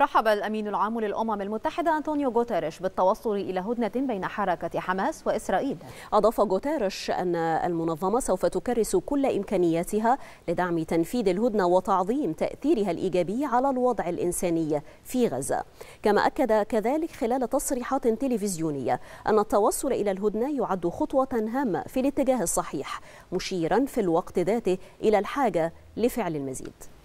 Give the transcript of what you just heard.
رحب الأمين العام للأمم المتحدة أنطونيو غوتيريش بالتوصل إلى هدنة بين حركة حماس وإسرائيل أضاف غوتيريش أن المنظمة سوف تكرس كل إمكانياتها لدعم تنفيذ الهدنة وتعظيم تأثيرها الإيجابي على الوضع الإنساني في غزة كما أكد كذلك خلال تصريحات تلفزيونية أن التوصل إلى الهدنة يعد خطوة هامة في الاتجاه الصحيح مشيرا في الوقت ذاته إلى الحاجة لفعل المزيد